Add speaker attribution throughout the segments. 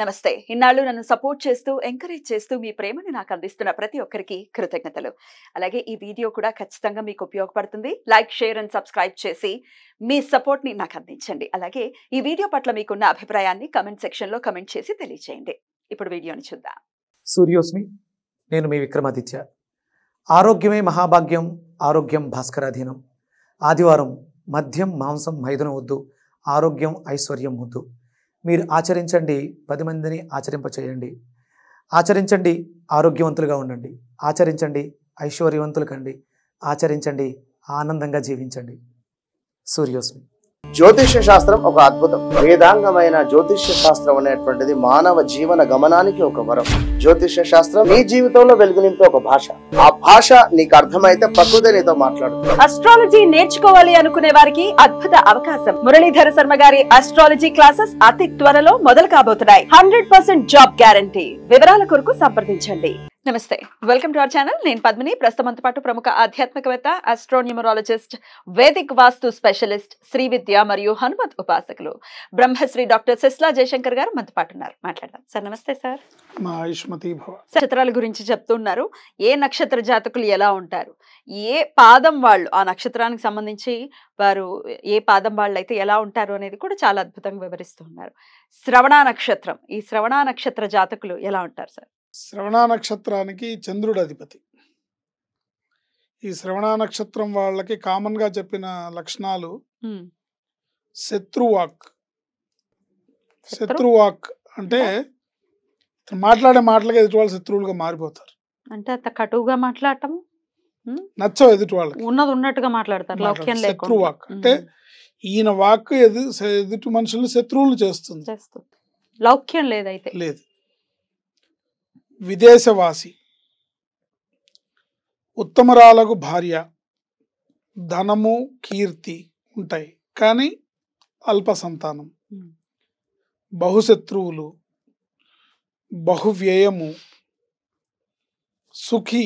Speaker 1: నమస్తే ఇన్నాళ్ళు నన్ను సపోర్ట్ చేస్తూ ఎంకరేజ్ చేస్తూ మీ ప్రేమను నాకు అందిస్తున్న ప్రతి ఒక్కరికి కృతజ్ఞతలు అలాగే ఈ వీడియో కూడా ఖచ్చితంగా మీకు ఉపయోగపడుతుంది లైక్ షేర్ అండ్ సబ్స్క్రైబ్ చేసి మీ సపోర్ట్ని నాకు అందించండి అలాగే ఈ వీడియో పట్ల మీకున్న అభిప్రాయాన్ని కమెంట్ సెక్షన్లో కమెంట్ చేసి తెలియజేయండి ఇప్పుడు వీడియోని చూద్దాం
Speaker 2: సూర్యోస్మి నేను మీ విక్రమాదిత్య ఆరోగ్యమే మహాభాగ్యం ఆరోగ్యం భాస్కరాధీనం ఆదివారం మద్యం మాంసం మైదనం వద్దు ఆరోగ్యం ఐశ్వర్యం వద్దు మీరు ఆచరించండి పది మందిని ఆచరింపచేయండి ఆచరించండి ఆరోగ్యవంతులుగా ఉండండి ఆచరించండి ఐశ్వర్యవంతులు కండి ఆచరించండి ఆనందంగా జీవించండి సూర్యోస్మి జ్యోతిష్య శాస్త్రం ఒక అద్భుతం వేదాంగమైన జ్యోతిష్య శాస్త్రం అనేటువంటిది మానవ జీవన గమనానికి ఒక వరం జ్యోతిష్య శాస్త్రం నీ జీవితంలో వెలుగునింపే ఒక భాష ఆ భాష నీకు అర్థమైతే ప్రకృతి నీతో మాట్లాడుతుంది
Speaker 1: అస్ట్రాలజీ నేర్చుకోవాలి అనుకునే వారికి అద్భుత అవకాశం మురళీధర శర్మ గారి అస్ట్రాలజీ క్లాసెస్ అతి త్వరలో మొదలు కాబోతున్నాయి హండ్రెడ్ జాబ్ గ్యారంటీ వివరాల కొరకు సంప్రదించండి నమస్తే వెల్కమ్ టు అవర్ ఛానల్ నేను పద్మిని ప్రస్తుతంతో పాటు ప్రముఖ ఆధ్యాత్మికవేత్త astronumerologist Vedic vastu specialist Shri Vidya మరియు హనుమత్ ఉపాసకులు బ్రహ్మశ్రీ డాక్టర్ సిస్లా జయశంకర్ గారు మనతో పాటు ఉన్నారు మాట్లాడదాం సార్ నమస్తే సార్ నక్షత్రాల గురించి చెప్తున్నారు ఏ నక్షత్ర జాతకులు ఎలా ఉంటారు ఏ పాదం వాళ్ళు ఆ నక్షత్రానికి సంబంధించి వారు ఏ పాదం వాళ్ళు అయితే ఎలా ఉంటారు అనేది కూడా చాలా అద్భుతంగా వివరిస్తున్నారు శ్రవణ నక్షత్రం ఈ శ్రవణ నక్షత్ర జాతకులు
Speaker 2: ఎలా ఉంటారు సార్ శ్రవణ నక్షత్రానికి చంద్రుడు అధిపతి ఈ శ్రవణ నక్షత్రం వాళ్ళకి కామన్ గా చెప్పిన లక్షణాలు శత్రువాక్ శత్రువాక్ అంటే మాట్లాడే మాటలకి ఎదుటి వాళ్ళు శత్రువులుగా మారిపోతారు
Speaker 1: అంటే అంత కటువుగా మాట్లాడటం
Speaker 2: నచ్చవు ఎదుటి వాళ్ళకి
Speaker 1: ఉన్నది ఉన్నట్టుగా మాట్లాడతారు శత్రువాక్ అంటే
Speaker 2: ఈయన వాక్ ఎదు ఎదుటి మనుషులు శత్రువులు చేస్తుంది
Speaker 1: లౌక్యం లేదైతే
Speaker 2: లేదు విదేశవాసి ఉత్తమరాలకు భార్య ధనము కీర్తి ఉంటాయి కానీ అల్ప సంతానం బహుశత్రువులు బహువ్యయము సుఖి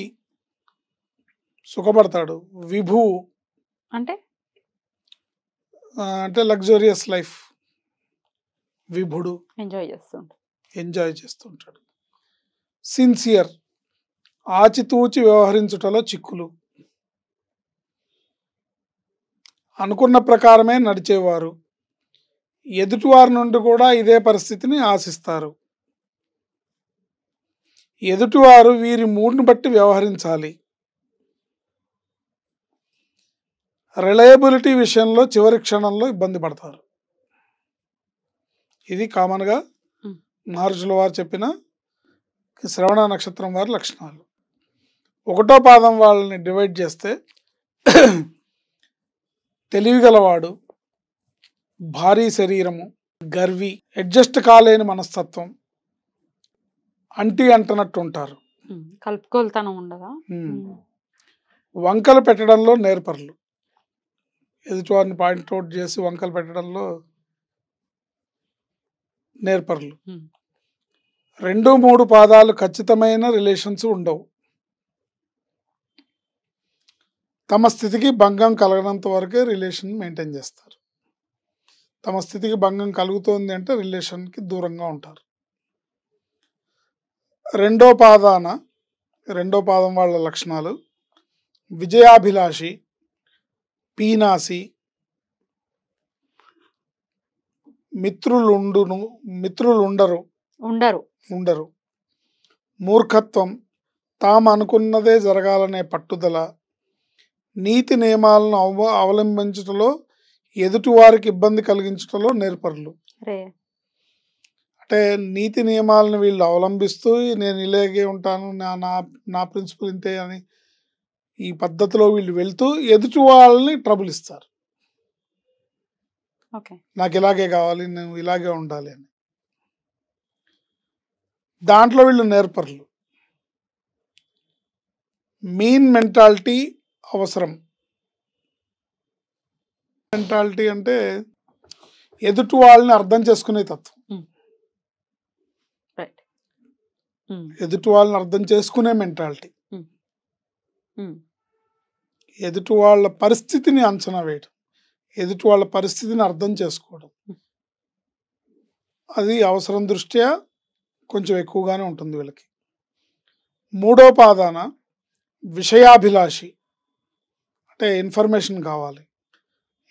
Speaker 2: సుఖపడతాడు విభు అంటే అంటే లగ్జూరియస్ లైఫ్ విభుడు ఎంజాయ్ చేస్తుంటాడు ఎంజాయ్ చేస్తుంటాడు సిన్సియర్ ఆచితూచి వ్యవహరించుటలో చిక్కులు అనుకున్న ప్రకారమే నడిచేవారు ఎదుటివారి నుండి కూడా ఇదే పరిస్థితిని ఆశిస్తారు ఎదుటివారు వీరి మూడ్ని బట్టి వ్యవహరించాలి రిలయబిలిటీ విషయంలో చివరి క్షణంలో ఇబ్బంది పడతారు ఇది కామన్గా మహర్షుల వారు చెప్పిన శ్రవణ నక్షత్రం వారి లక్షణాలు ఒకటో పాదం వాళ్ళని డివైడ్ చేస్తే తెలివిగలవాడు భారీ శరీరము గర్వి అడ్జస్ట్ కాలేని మనస్తత్వం అంటి అంటనట్టు ఉంటారు
Speaker 1: కలుపుకోలుతనం ఉండదా
Speaker 2: వంకలు పెట్టడంలో నేర్పర్లు ఎదుటివారిని పాయింట్అవుట్ చేసి వంకలు పెట్టడంలో నేర్పర్లు రెండు మూడు పాదాలు ఖచ్చితమైన రిలేషన్స్ ఉండవు తమ స్థితికి భంగం కలగనంత వరకే రిలేషన్ మెయింటైన్ చేస్తారు తమ స్థితికి భంగం కలుగుతుంది అంటే రిలేషన్కి దూరంగా ఉంటారు రెండో పాదాన రెండో పాదం వాళ్ళ లక్షణాలు విజయాభిలాషి పీనాసి మిత్రులుండును మిత్రులు ఉండరు ఉండరు ఉండరు మూర్ఖత్వం తాము అనుకున్నదే జరగాలనే పట్టుదల నీతి నియమాలను అవ అవలంబించటంలో ఎదుటివారికి ఇబ్బంది కలిగించటంలో నేర్పరులు అంటే నీతి నియమాలను వీళ్ళు అవలంబిస్తూ నేను ఇలాగే ఉంటాను నా నా నా ప్రిన్సిపల్ ఇంతే అని ఈ పద్ధతిలో వీళ్ళు వెళ్తూ ఎదుటి వాళ్ళని ట్రబుల్ ఇస్తారు నాకు ఇలాగే కావాలి నేను ఇలాగే ఉండాలి అని దాంట్లో వీళ్ళు నేర్పర్లు మీన్ మెంటాలిటీ అవసరం మెంటాలిటీ అంటే ఎదుటి వాళ్ళని అర్థం చేసుకునే తత్వం ఎదుటి వాళ్ళని అర్థం చేసుకునే మెంటాలిటీ ఎదుటి వాళ్ళ పరిస్థితిని అంచనా వేయడం ఎదుటి వాళ్ళ పరిస్థితిని అర్థం చేసుకోవడం అది అవసరం దృష్ట్యా కొంచెం ఎక్కువగానే ఉంటుంది వీళ్ళకి మూడో పాదాన విషయాభిలాషి అంటే ఇన్ఫర్మేషన్ కావాలి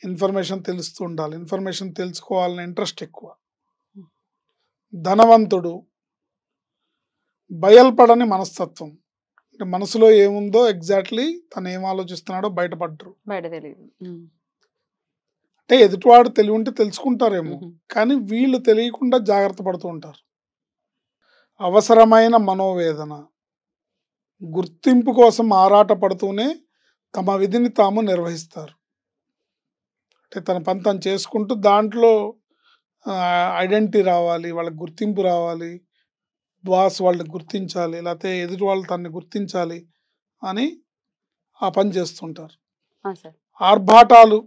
Speaker 2: ఇన్ఫర్మేషన్ తెలుస్తూ ఉండాలి ఇన్ఫర్మేషన్ తెలుసుకోవాలని ఇంట్రెస్ట్ ఎక్కువ ధనవంతుడు బయల్పడని మనస్తత్వం అంటే మనసులో ఏముందో ఎగ్జాక్ట్లీ తను ఏం ఆలోచిస్తున్నాడో బయటపడ్డరు బయట తెలియదు అంటే ఎదుటివాడు తెలివి ఉంటే తెలుసుకుంటారేమో కానీ వీళ్ళు తెలియకుండా జాగ్రత్త పడుతూ ఉంటారు అవసరమైన మనోవేదన గుర్తింపు కోసం ఆరాటపడుతూనే తమ విధిని తాము నిర్వహిస్తారు అంటే తన పని తను చేసుకుంటూ దాంట్లో ఐడెంటిటీ రావాలి వాళ్ళకి గుర్తింపు రావాలి బాస్ వాళ్ళని గుర్తించాలి లేకపోతే ఎదుటి వాళ్ళు తనని గుర్తించాలి అని ఆ పని చేస్తుంటారు ఆర్భాటాలు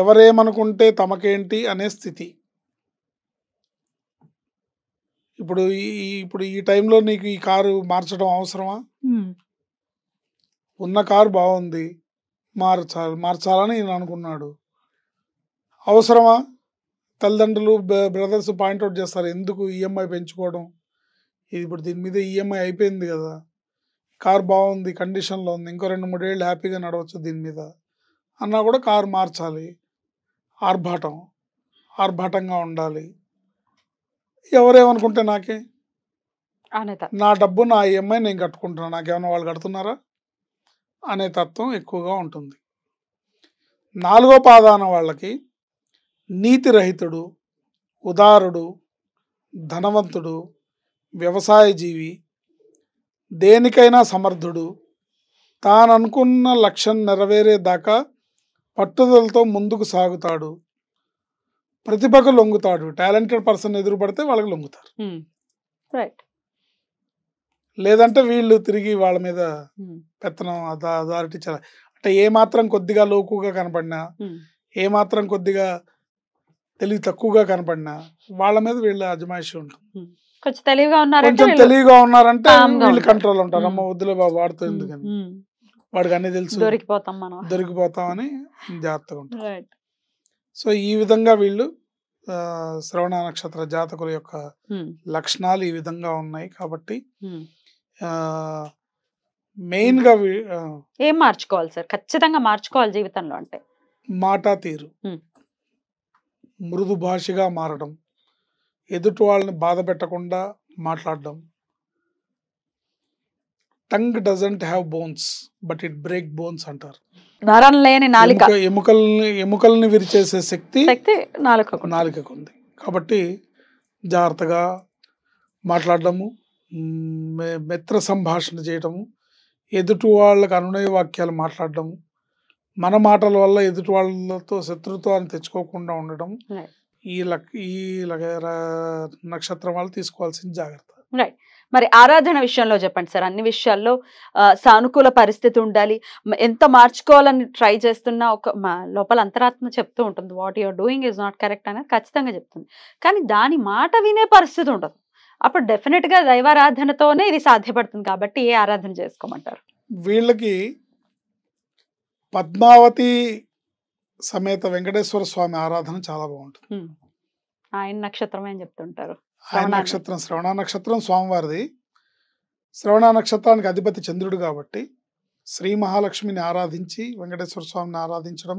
Speaker 2: ఎవరేమనుకుంటే తమకేంటి అనే స్థితి ఇప్పుడు ఈ ఇప్పుడు ఈ టైంలో నీకు ఈ కారు మార్చడం అవసరమా ఉన్న కారు బాగుంది మార్చాలి మార్చాలని నేను అనుకున్నాడు అవసరమా తల్లిదండ్రులు బ్రదర్స్ పాయింట్అవుట్ చేస్తారు ఎందుకు ఈఎంఐ పెంచుకోవడం ఇది ఇప్పుడు దీని మీద ఈఎంఐ అయిపోయింది కదా కార్ బాగుంది కండిషన్లో ఉంది ఇంకో రెండు మూడేళ్ళు హ్యాపీగా నడవచ్చు దీని మీద అన్నా కూడా కారు మార్చాలి ఆర్భాటం ఆర్భాటంగా ఉండాలి ఎవరేమనుకుంటే నాకే నా డబ్బు నా ఈఎంఐ e నేను కట్టుకుంటున్నాను నాకేమైనా వాళ్ళు కడుతున్నారా అనే తత్వం ఎక్కువగా ఉంటుంది నాలుగో పాదాన వాళ్ళకి నీతిరహితుడు ఉదారుడు ధనవంతుడు వ్యవసాయ జీవి దేనికైనా సమర్థుడు తాననుకున్న లక్ష్యం నెరవేరేదాకా పట్టుదలతో ముందుకు సాగుతాడు ప్రతిభకు లొంగుతాడు టాలెంటెడ్ పర్సన్ ఎదురుపడితే వాళ్ళకి లొంగుతారు లేదంటే వీళ్ళు తిరిగి వాళ్ళ మీద పెత్తనం అథారిటీ చాలా అంటే ఏ మాత్రం కొద్దిగా లోకుగా కనపడినా ఏ మాత్రం కొద్దిగా తెలివి తక్కువగా కనపడినా వాళ్ళ మీద వీళ్ళ అజమాయిషి ఉంటుంది
Speaker 1: కొంచెం తెలివిగా
Speaker 2: ఉన్నారంటే వీళ్ళు కంట్రోల్ ఉంటారు అమ్మ వద్దులే బాబు వాడుతూ ఎందుకని వాడికి అన్ని తెలుసు దొరికిపోతాం దొరికిపోతాం అని జాగ్రత్తగా ఉంటాం సో ఈ విధంగా వీళ్ళు శ్రవణ నక్షత్ర జాతకుల యొక్క లక్షణాలు ఈ విధంగా ఉన్నాయి కాబట్టి మెయిన్ గా
Speaker 1: ఏం మార్చుకోవాలి సార్ ఖచ్చితంగా మార్చుకోవాలి జీవితంలో అంటే
Speaker 2: మాట తీరు మృదు భాషగా మారడం ఎదుటి వాళ్ళని బాధ పెట్టకుండా మాట్లాడడం tongue doesn't have bones but it break bones అంటారు నరం లేని నాలిక ఎముకల్ని ఎముకల్ని విరిచేసే శక్తి శక్తి నాలుకకు నాలికకు ఉంది కాబట్టి జాగ్రత్తగా మాట్లాడటము మిత్ర సంభాషణ చేయటము ఎదుటి వాళ్ళకు అనునయ వాక్యాలు మాట్లాడటము మన మాటల వల్ల ఎదుటి వాళ్ళతో శత్రుత్వాన్ని తెచ్చుకోకుండా ఉండటం ఈ లక్ ఈ నక్షత్రం వాళ్ళు తీసుకోవాల్సిన జాగ్రత్త రైట్
Speaker 1: మరి ఆరాధన విషయంలో చెప్పండి సార్ అన్ని విషయాల్లో సానుకూల పరిస్థితి ఉండాలి ఎంత మార్చుకోవాలని ట్రై చేస్తున్నా ఒక లోపల అంతరాత్మ చెప్తూ ఉంటుంది what your doing is not correct అనేది ఖచ్చితంగా చెప్తుంది కానీ దాని మాట వినే పరిస్థితి ఉండదు అప్పుడు డెఫినెట్గా దైవారాధనతోనే ఇది సాధ్యపడుతుంది కాబట్టి ఏ ఆరాధన చేసుకోమంటారు
Speaker 2: వీళ్ళకి పద్మావతి సమేత వెంకటేశ్వర స్వామి ఆరాధన చాలా బాగుంటుంది
Speaker 1: ఆయన నక్షత్రమే అని చెప్తుంటారు
Speaker 2: ఆయన నక్షత్రం శ్రవణ నక్షత్రం స్వామివారిది శ్రవణ నక్షత్రానికి అధిపతి చంద్రుడు కాబట్టి శ్రీ మహాలక్ష్మిని ఆరాధించి వెంకటేశ్వర స్వామిని ఆరాధించడం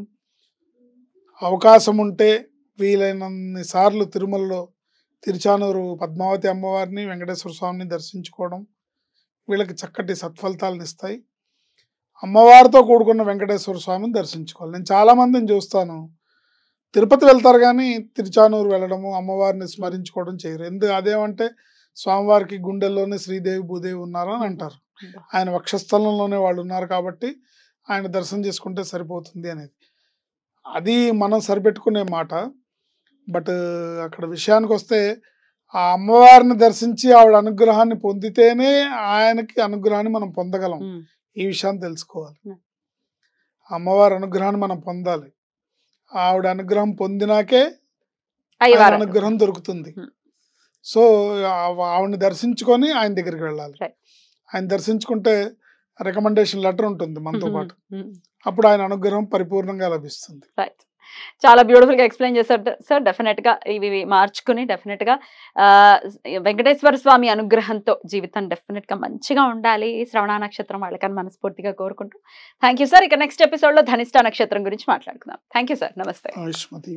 Speaker 2: అవకాశం ఉంటే వీలైనన్ని సార్లు తిరుమలలో తిరుచానూరు పద్మావతి అమ్మవారిని వెంకటేశ్వర స్వామిని దర్శించుకోవడం వీళ్ళకి చక్కటి సత్ఫలితాలను ఇస్తాయి అమ్మవారితో కూడుకున్న వెంకటేశ్వర స్వామిని దర్శించుకోవాలి నేను చాలామందిని చూస్తాను తిరుపతి వెళ్తారు కానీ తిరుచానూరు వెళ్ళడము అమ్మవారిని స్మరించుకోవడం చేయరు ఎందుకు అదేమంటే స్వామివారికి గుండెల్లోనే శ్రీదేవి భూదేవి ఉన్నారు అని అంటారు ఆయన వక్షస్థలంలోనే వాళ్ళు ఉన్నారు కాబట్టి ఆయన దర్శనం చేసుకుంటే సరిపోతుంది అనేది అది మనం సరిపెట్టుకునే మాట బట్ అక్కడ విషయానికి వస్తే ఆ అమ్మవారిని దర్శించి ఆవిడ అనుగ్రహాన్ని పొందితేనే ఆయనకి అనుగ్రహాన్ని మనం పొందగలం ఈ విషయాన్ని తెలుసుకోవాలి అమ్మవారి అనుగ్రహాన్ని మనం పొందాలి ఆవిడ అనుగ్రహం పొందినాకే ఆయన అనుగ్రహం దొరుకుతుంది సో ఆవిడని దర్శించుకొని ఆయన దగ్గరికి వెళ్ళాలి ఆయన దర్శించుకుంటే రికమెండేషన్ లెటర్ ఉంటుంది మనతో పాటు అప్పుడు ఆయన అనుగ్రహం పరిపూర్ణంగా లభిస్తుంది
Speaker 1: చాలా బ్యూటిఫుల్గా ఎక్స్ప్లెయిన్ చేశారు సార్ డెఫినెట్గా ఇవి మార్చుకుని డెఫినెట్గా వెంకటేశ్వర స్వామి అనుగ్రహంతో జీవితం డెఫినెట్గా మంచిగా ఉండాలి శ్రవణ నక్షత్రం వాళ్ళకని మనస్ఫూర్తిగా కోరుకుంటూ థ్యాంక్ సార్ ఇక నెక్స్ట్ ఎపిసోడ్లో ధనిష్ట నక్షత్రం గురించి మాట్లాడుకుందాం థ్యాంక్ సార్
Speaker 2: నమస్తే